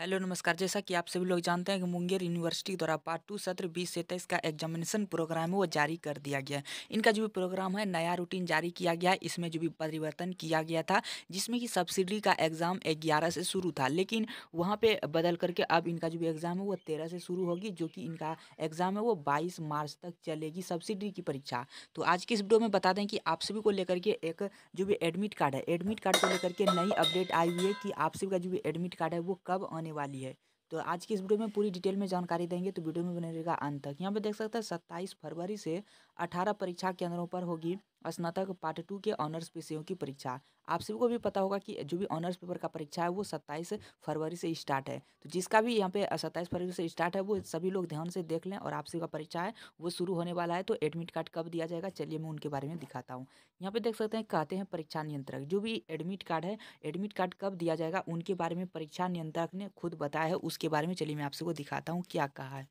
hello नमस्कार जैसा कि आप सभी लोग जानते हैं कि मुंगेर यूनिवर्सिटी द्वारा पार्ट टू सत्र बीस से तेईस का एग्जामिनेशन प्रोग्राम है वो जारी कर दिया गया है इनका जो भी प्रोग्राम है नया रूटीन जारी किया गया है इसमें जो भी परिवर्तन किया गया था जिसमें कि सब्सिडी का एग्ज़ाम ग्यारह से शुरू था लेकिन वहाँ पर बदल करके अब इनका जो भी एग्ज़ाम है वो तेरह से शुरू होगी जो कि इनका एग्ज़ाम है वो बाईस मार्च तक चलेगी सब्सिडी की परीक्षा तो आज की इस वीडियो में बता दें कि आप सभी को लेकर के एक जो भी एडमिट कार्ड है एडमिट कार्ड को लेकर के नई अपडेट आई हुई है कि आप सभी का जो भी एडमिट कार्ड है वो कब होने वाली है तो आज की इस वीडियो में पूरी डिटेल में जानकारी देंगे तो वीडियो में बने रहेगा अंत तक यहाँ पे देख सकते हैं सत्ताईस फरवरी से अठारह परीक्षा केंद्रों पर होगी स्नातक पार्ट टू के ऑनर्स विषयों की परीक्षा आप सभी को भी पता होगा कि जो भी ऑनर्स पेपर का परीक्षा है वो सत्ताईस फरवरी से स्टार्ट है तो जिसका भी यहाँ पे सत्ताईस फरवरी से स्टार्ट है वो सभी लोग ध्यान से देख लें और आप सभी का परीक्षा है वो शुरू होने वाला है तो एडमिट कार्ड कब दिया जाएगा चलिए मैं उनके बारे में दिखाता हूँ यहाँ पे देख सकते हैं कहते हैं परीक्षा नियंत्रक जो भी एडमिट कार्ड है एडमिट कार्ड कब दिया जाएगा उनके बारे में परीक्षा नियंत्रक ने खुद बताया है उसके बारे में चलिए मैं आप सबको दिखाता हूँ क्या कहा है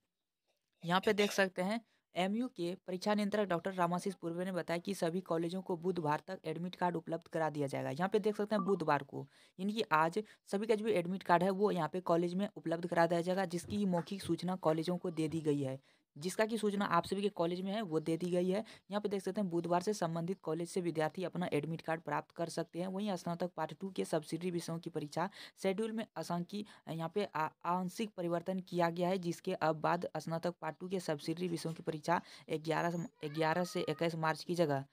यहाँ पे देख सकते हैं एमयू के परीक्षा नियंत्रक डॉक्टर रामाशीष पूर्वे ने बताया कि सभी कॉलेजों को बुधवार तक एडमिट कार्ड उपलब्ध करा दिया जाएगा यहाँ पे देख सकते हैं बुधवार को यानी कि आज सभी का जो एडमिट कार्ड है वो यहाँ पे कॉलेज में उपलब्ध करा दिया जाएगा जिसकी मौखिक सूचना कॉलेजों को दे दी गई है जिसका की सूचना आप सभी के कॉलेज में है वो दे दी गई है यहाँ पे देख सकते हैं बुधवार से संबंधित कॉलेज से विद्यार्थी अपना एडमिट कार्ड प्राप्त कर सकते हैं वहीं स्नातक पार्ट टू के सब्सिडी विषयों की परीक्षा शेड्यूल में असंख्य यहाँ पे आंशिक परिवर्तन किया गया है जिसके अब बाद स्नातक पार्ट टू के सब्सिडी विषयों की परीक्षा ग्यारह ग्यारह से इक्कीस मार्च की जगह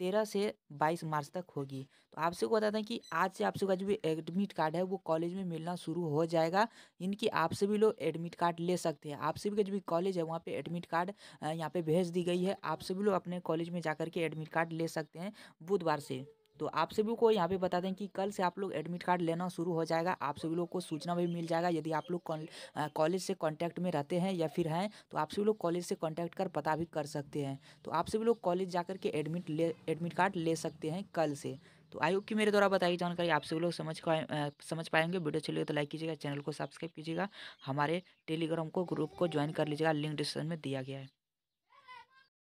तेरह से बाईस मार्च तक होगी तो आपसे को बता दें कि आज से आपसे का जो भी एडमिट कार्ड है वो कॉलेज में मिलना शुरू हो जाएगा इनकी आपसे भी लोग एडमिट कार्ड ले सकते हैं आपसे भी का जो भी कॉलेज है वहाँ पे एडमिट कार्ड यहाँ पे भेज दी गई है आपसे भी लोग अपने कॉलेज में जा के एडमिट कार्ड ले सकते हैं बुधवार से तो आप सभी को यहाँ पे बता दें कि कल से आप लोग एडमिट कार्ड लेना शुरू हो जाएगा आप सभी लोग को सूचना भी मिल जाएगा यदि आप लोग कॉलेज से कॉन्टैक्ट में रहते हैं या फिर हैं तो आप सभी लोग कॉलेज से कॉन्टैक्ट कर पता भी कर सकते हैं तो आप सभी लोग कॉलेज जा के एडमिट ले एडमिट कार्ड ले सकते हैं कल से तो आयोग की मेरे द्वारा बताई जानकारी आप सभी लोग समझ आ, समझ पाएंगे वीडियो चलिए तो लाइक कीजिएगा चैनल को सब्सक्राइब कीजिएगा हमारे टेलीग्राम को ग्रुप को ज्वाइन कर लीजिएगा लिंक डिस्क्रिप्शन में दिया गया है